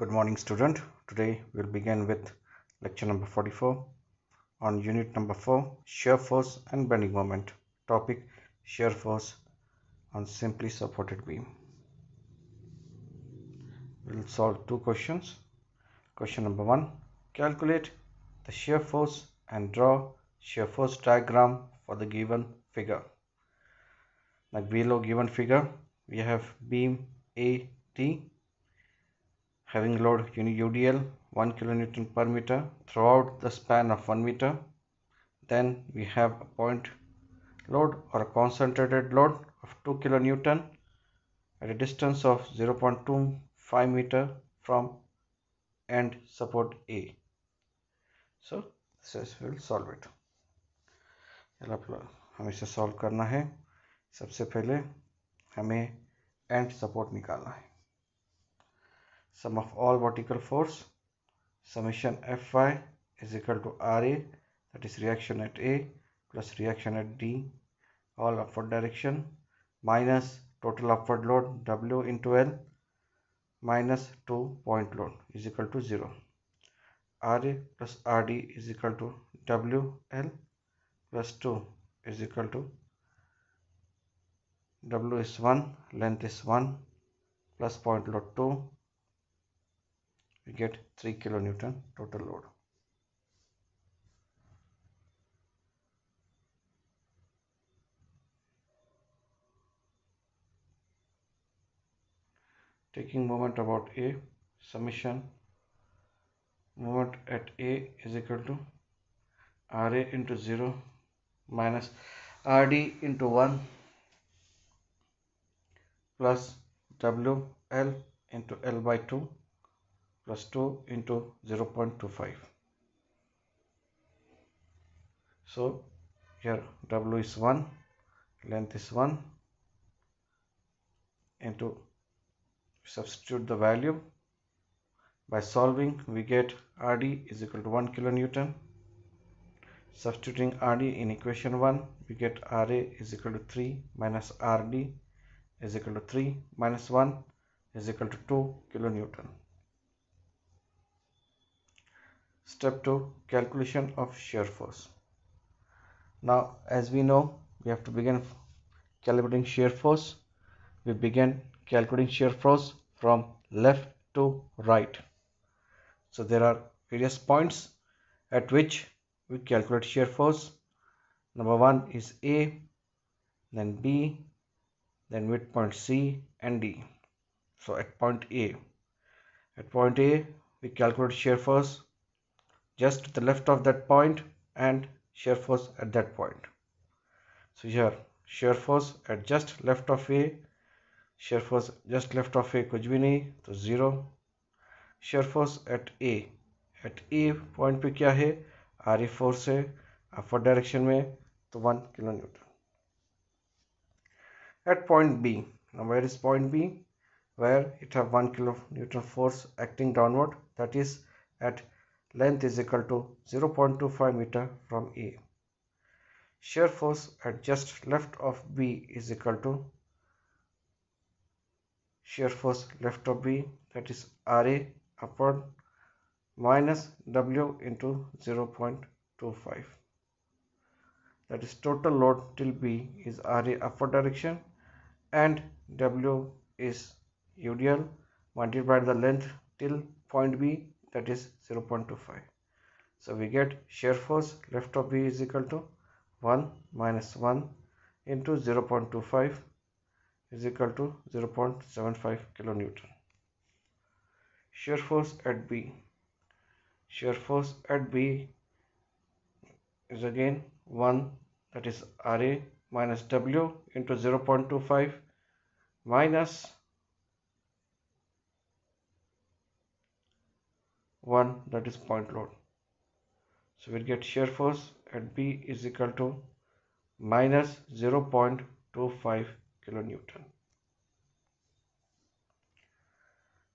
Good morning student. Today we'll begin with lecture number 44 on unit number 4 shear force and bending moment. Topic shear force on simply supported beam. We'll solve two questions. Question number 1. Calculate the shear force and draw shear force diagram for the given figure. Like below given figure we have beam AT having load UDL 1 kn per meter throughout the span of 1 meter. Then we have a point load or a concentrated load of 2 kN at a distance of 0.25 meter from end support A. So this will solve it. हमें इसे solve करना है सबसे पहले हमें and support निकालना है sum of all vertical force summation Fy is equal to Ra that is reaction at A plus reaction at D all upward direction minus total upward load W into L minus 2 point load is equal to 0. Ra plus Rd is equal to WL plus 2 is equal to W is 1 length is 1 plus point load 2 we get 3 kilonewton total load. Taking moment about A, summation moment at A is equal to RA into 0 minus RD into 1 plus WL into L by 2 plus 2 into 0 0.25 so here w is 1 length is 1 and to substitute the value by solving we get rd is equal to 1 kilonewton substituting rd in equation 1 we get ra is equal to 3 minus rd is equal to 3 minus 1 is equal to 2 kilonewton Step 2 calculation of shear force. Now as we know we have to begin calculating shear force. We begin calculating shear force from left to right. So there are various points at which we calculate shear force. Number 1 is A, then B, then midpoint C and D. So at point A, at point A we calculate shear force just to the left of that point and shear force at that point so here shear force at just left of a shear force just left of a कुछ भी नहीं तो zero. shear force at a at a point पे क्या है R force है upward direction में तो one kilo At point B, now where is point B? where it have 1 kilonewton force acting downward that is at length is equal to 0.25 meter from A. Shear force at just left of B is equal to shear force left of B that is RA upon minus W into 0.25 that is total load till B is RA upward direction and W is UDL multiplied by the length till point B that is 0 0.25 so we get shear force left of B is equal to 1 minus 1 into 0 0.25 is equal to 0 0.75 kilonewton shear force at B shear force at B is again 1 that is RA minus W into 0 0.25 minus one that is point load so we'll get shear force at b is equal to minus 0.25 kilonewton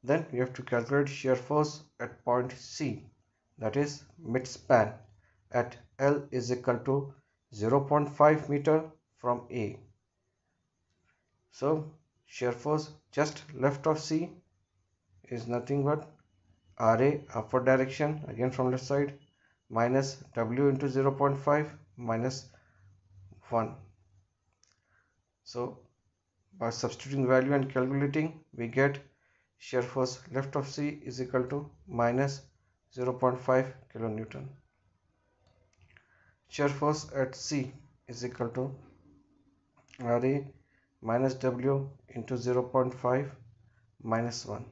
then we have to calculate shear force at point c that is mid span at l is equal to 0.5 meter from a so shear force just left of c is nothing but RA upward direction again from left side minus W into 0 0.5 minus 1. So by substituting value and calculating we get shear force left of C is equal to minus 0 0.5 kilonewton. Shear force at C is equal to RA minus W into 0 0.5 minus 1.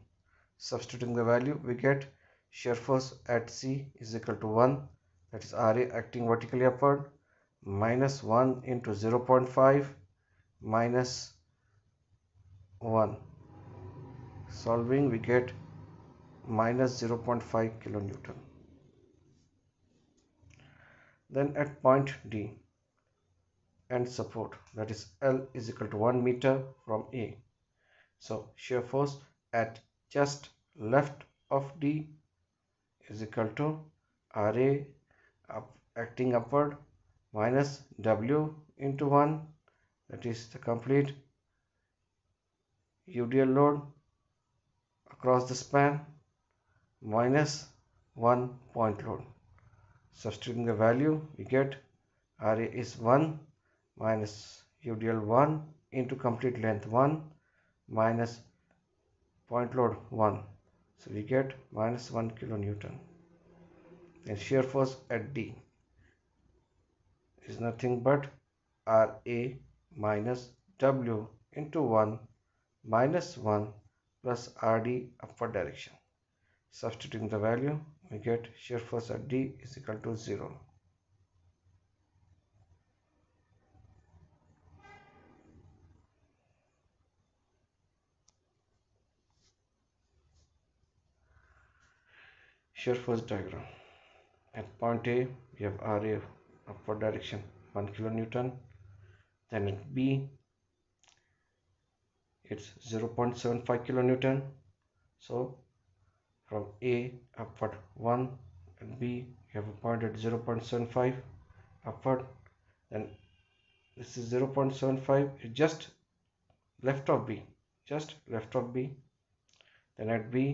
Substituting the value, we get shear force at C is equal to 1, that is RA acting vertically upward, minus 1 into 0 0.5, minus 1. Solving, we get minus 0 0.5 kilonewton. Then at point D, and support that is L is equal to 1 meter from A. So shear force at just left of D is equal to RA up, acting upward minus W into 1 that is the complete UDL load across the span minus 1 point load. Substituting the value we get RA is 1 minus UDL 1 into complete length 1 minus point load 1 so we get minus 1 kilonewton. And shear force at D is nothing but RA minus W into 1 minus 1 plus RD upward direction. Substituting the value, we get shear force at D is equal to 0. your first diagram at point A we have RA upward direction 1 kilonewton then at B it's 0.75 kilonewton so from A upward 1 and B we have a point at 0.75 upward then this is 0.75 just left of B just left of B then at B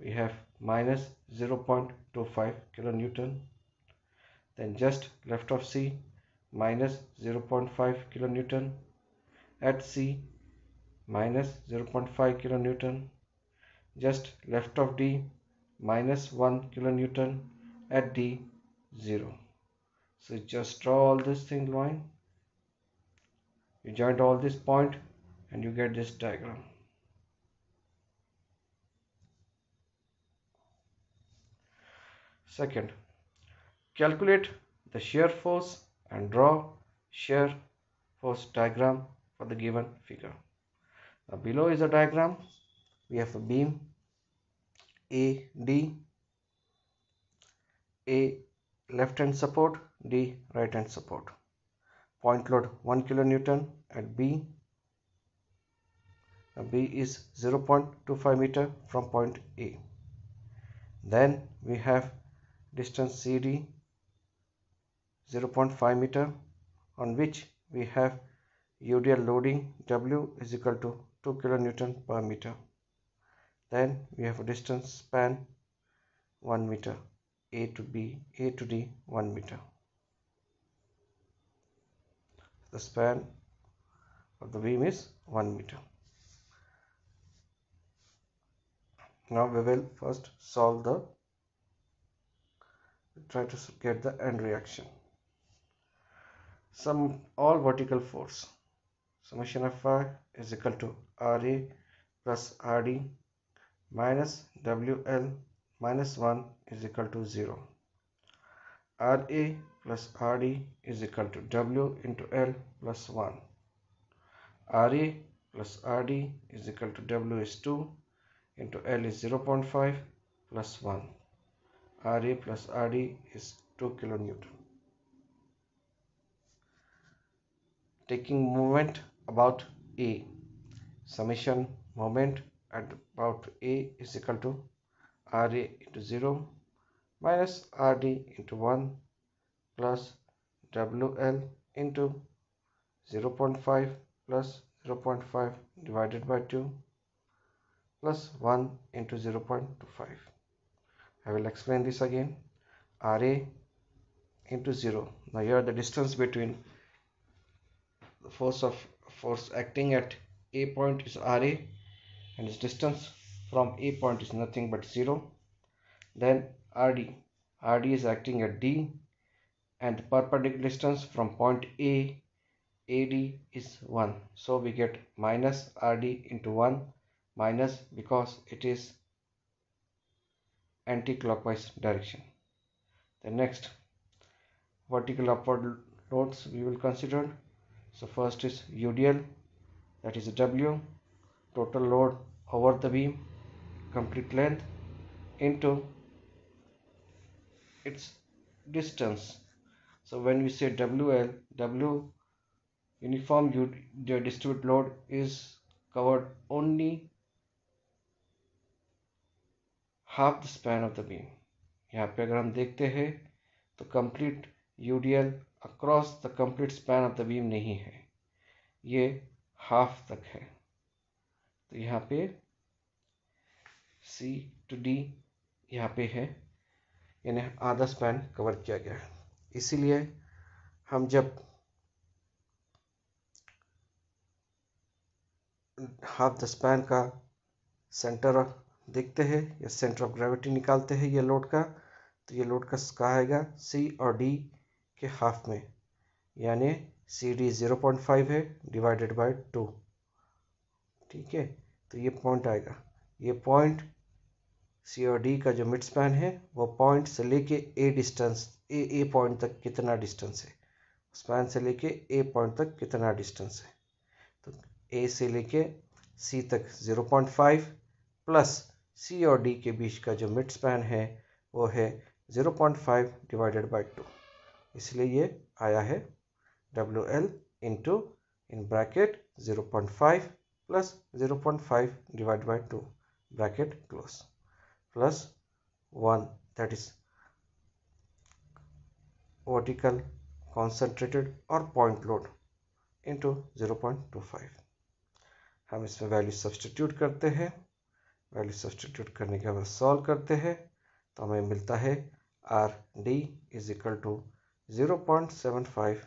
we have minus 0.25 kilonewton then just left of C minus 0.5 kilonewton at C minus 0.5 kilonewton just left of D minus 1 kilonewton at D 0 so just draw all this thing line you join all this point and you get this diagram Second, calculate the shear force and draw shear force diagram for the given figure. Now below is a diagram. We have a beam AD, A left hand support, D right hand support. Point load 1 kilonewton at B. Now B is 0.25 meter from point A. Then we have distance CD 0.5 meter on which we have UDL loading W is equal to 2 kilonewton per meter. Then we have a distance span 1 meter A to B, A to D 1 meter. The span of the beam is 1 meter. Now we will first solve the try to get the end reaction sum all vertical force summation of I is equal to ra plus rd minus wl minus 1 is equal to 0 ra plus rd is equal to w into l plus 1 ra plus rd is equal to w is 2 into l is 0 0.5 plus 1 Ra plus Rd is 2 kilonewton. Taking moment about A, summation moment at about A is equal to Ra into 0 minus Rd into 1 plus WL into 0 0.5 plus 0 0.5 divided by 2 plus 1 into 0 0.25. I will explain this again RA into 0 now here the distance between the force of force acting at A point is RA and its distance from A point is nothing but 0 then RD RD is acting at D and the perpendicular distance from point A AD is 1 so we get minus RD into 1 minus because it is anti-clockwise direction. The next vertical upward loads we will consider. So first is UDL that is W total load over the beam complete length into its distance. So when we say WL, W uniform distribute load is covered only half the span of the beam यहाँ पे अगर हम देखते हैं तो complete UDL across the complete span of the beam नहीं है ये हाफ तक है तो यहाँ पे सी टू डी यहाँ पे है यानी आधा स्पैन कवर किया गया है इसीलिए हम जब हाफ द स्पैन का सेंटर देखते हैं या सेंटर ऑफ ग्रेविटी निकालते हैं ये लोड का तो ये लोड का कहा आएगा सी और डी के हाफ में यानी C D zero point five है डिवाइडेड बाय टू ठीक है तो ये पॉइंट आएगा ये पॉइंट सी और डी का जो मिड स्पैन है वो पॉइंट से लेके ए डिस्टेंस ए ए पॉइंट तक कितना डिस्टेंस है स्पैन से लेके ए पॉइंट तक कितना डिस्टेंस है तो ए से लेके सी तक zero point five plus C और डी के बीच का जो मिड स्पैन है वो है zero point five divided by two इसलिए ये आया है W L into in bracket zero point five plus zero point five divide by two bracket close plus one that is vertical concentrated और point load into zero point two five हम इसमें value substitute करते हैं value substitute करने के बाद solve करते हैं तो हमें मिलता है R D is equal to zero point seven five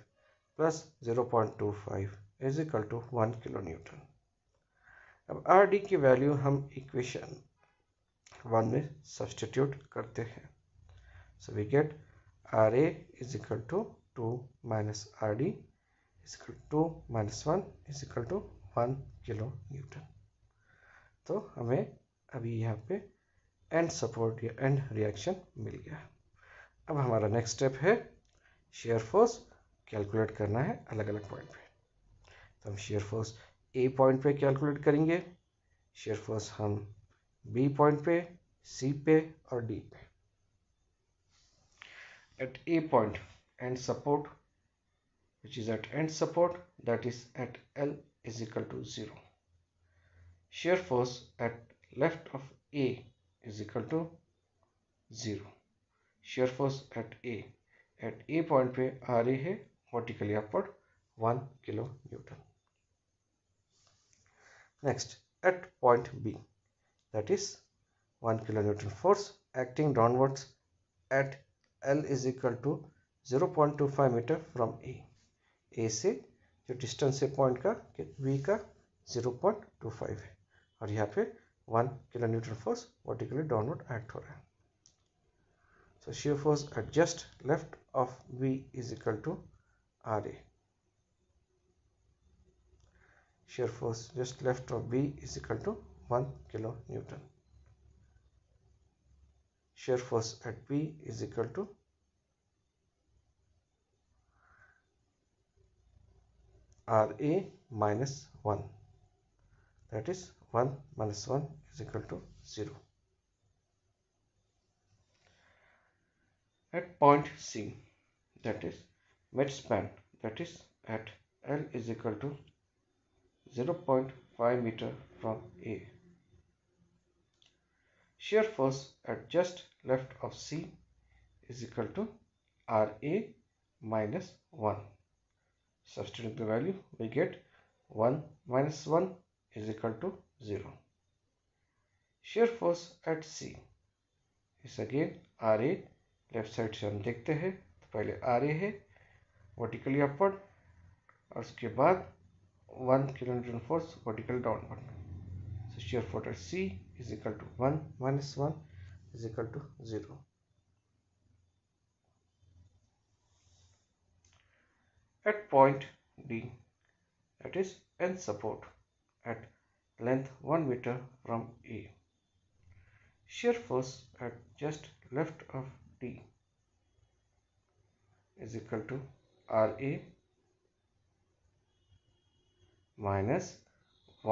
plus zero point two five is equal to one kilo newton अब आर डी की वैल्यू हम इक्वेशन वन में सब्सटीट्यूट करते हैं so we get R A is equal to two minus R D is equal to minus one is equal to one kilo newton तो हमें अभी यहाँ पे एंड सपोर्ट या एंड रिएक्शन मिल गया अब हमारा नेक्स्ट स्टेप है शेयर फोर्स कैलकुलेट करना है अलग अलग पॉइंट पे तो हम शेयर फोर्स ए पॉइंट पे कैलकुलेट करेंगे शेयर फोर्स हम बी पॉइंट पे सी पे और डी पे at A point end support which is at end support that is at L is equal to zero shear force at left of A is equal to zero Shear force at A. At A point पे आ रही है vertically upward one kilo newton Next, at point B, that is 1 kilonewton force acting downwards at L is equal to 0.25 meter from A. A से जो distance है point का B का 0.25 है और यहाँ पे 1 kilonewton force vertically downward act ho so shear force at just left of V is equal to RA. Shear force just left of V is equal to 1 kilonewton. Shear force at V is equal to RA minus 1. That is 1 minus 1 is equal to 0 at point C that is mid span that is at L is equal to 0.5 meter from A. Shear force at just left of C is equal to RA minus 1. Substituting the value we get 1 minus 1 is equal to 0. Shear force at C is again R A left side से हम देखते हैं तो पहले R A है vertically upward और उसके बाद one kilometre force vertical downward so shear force at C is equal to one minus one is equal to zero at point D that is end support at length one metre from A shear force at just left of D is equal to RA minus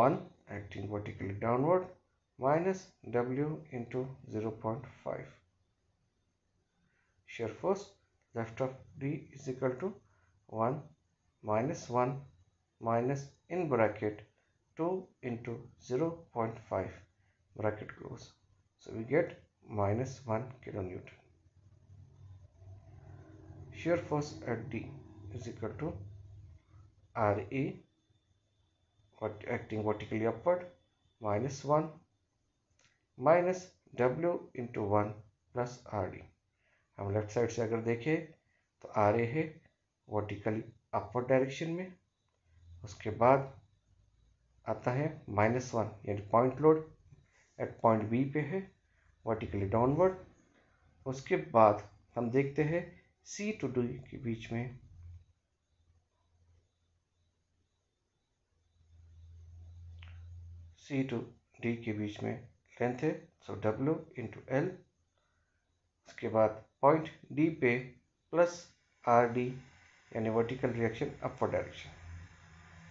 1 acting vertically downward minus W into 0 0.5. Shear force left of D is equal to 1 minus 1 minus in bracket 2 into 0 0.5 bracket close So we get minus 1 kilonewton. Shear force at D is equal to RA acting vertically upward minus 1 minus W into 1 plus rd हम left side से अगर देखें तो आ रहे है vertically upward direction में उसके बाद आता है माइनस वन यानी point load at point B पे है वर्टिकली डाउनवर्ड उसके बाद हम देखते हैं सी टू डी के बीच में सी टू डी के बीच में लेंथ है सो डब्ल्यू इंटू एल उसके बाद पॉइंट डी पे प्लस आर डी यानी वर्टिकल रिएक्शन अपवर डायरेक्शन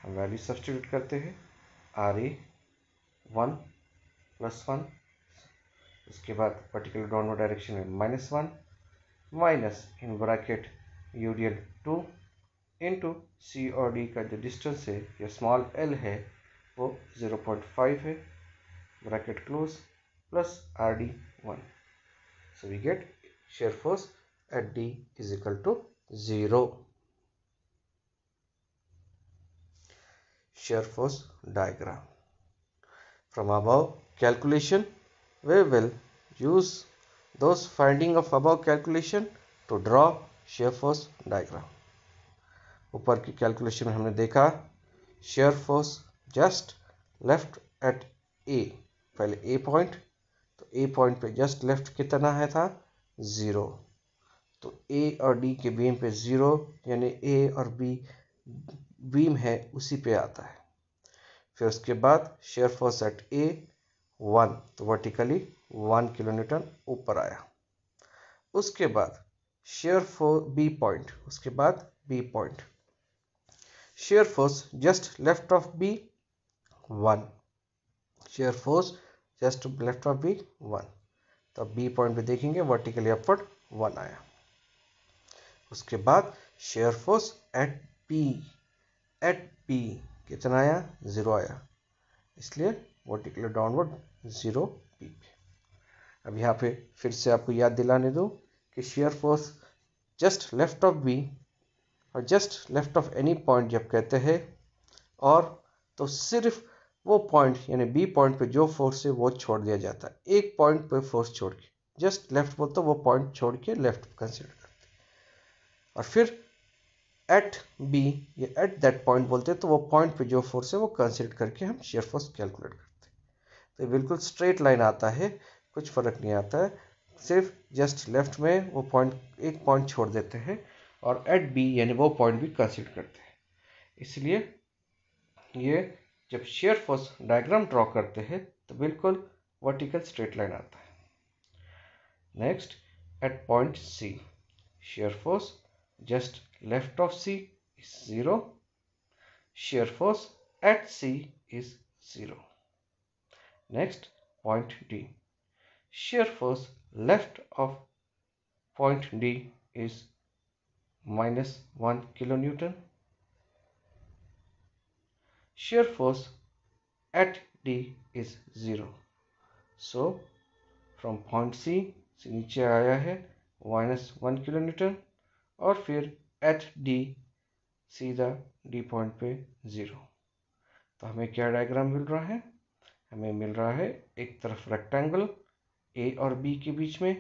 हम वैल्यू सब्सटीट्यूट करते हैं R A one plus one उसके बाद पर्टिकुलर डाउनवर्ड डायरेक्शन में minus one minus in bracket UDL two into C और डी का जो डिस्टेंस है या स्मॉल एल है वो ज़ीरो पॉइंट फाइव है bracket close plus R D one so we get shear force at D is equal to zero shear force diagram from above calculation we will use those finding of above calculation to draw shear force diagram ऊपर की calculation में हमने देखा shear force just left at A पहले A point तो A point पे just left कितना है था ज़ीरो तो ए और डी के बीम पे ज़ीरो यानी ए और बी बीम है उसी पे आता है फिर उसके बाद shear force at A one तो वर्टिकली वन किलोमीटर ऊपर आया उसके बाद शेयर फोर्स बी पॉइंट उसके बाद B point shear force just left of B one शेयर force just left of B वन तो बी पॉइंट पे देखेंगे वर्टिकली अपवर्ड वन आया उसके बाद shear force at P at P कितना आया ज़ीरो आया इसलिए वर्टिकली डाउनवर्ड ज़ीरो पी पे अब यहाँ पे फिर से आपको याद दिलाने दो कि shear force just left of B और just left of any point जब कहते हैं और तो सिर्फ वो पॉइंट यानी बी पॉइंट पे जो फोर्स है वो छोड़ दिया जाता है एक पॉइंट पे फोर्स छोड़ के जस्ट लेफ्ट बोलते तो वो पॉइंट छोड़ के लेफ्ट कंसिडर करते और फिर एट बी या एट दैट पॉइंट बोलते तो वो पॉइंट पे जो फोर्स है वो कंसिडर करके हम शेयर फोर्स कैलकुलेट करते तो बिल्कुल स्ट्रेट लाइन आता है कुछ फ़र्क नहीं आता है सिर्फ जस्ट लेफ्ट में वो पॉइंट एक पॉइंट छोड़ देते हैं और एट बी यानी वो पॉइंट भी कंसिडर करते हैं इसलिए ये जब शेयर फोर्स डायग्राम ड्रॉ करते हैं तो बिल्कुल वर्टिकल स्ट्रेट लाइन आता है next at point C shear force just left of C is zero shear force at C is zero Next, point D. Shear force left of point D is minus 1 kilonewton. Shear force at D is 0. So, from point C से नीचे आया है minus one kilo newton और फिर at D सीधा D point पे zero तो हमें क्या डायग्राम मिल रहा है हमें मिल रहा है एक तरफ रेक्टेंगल ए और बी के बीच में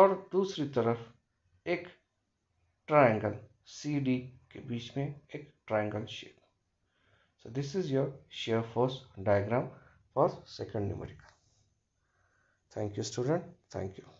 और दूसरी तरफ एक ट्रायंगल सी डी के बीच में एक triangle shape so this is your shear force diagram for second numerical thank you student thank you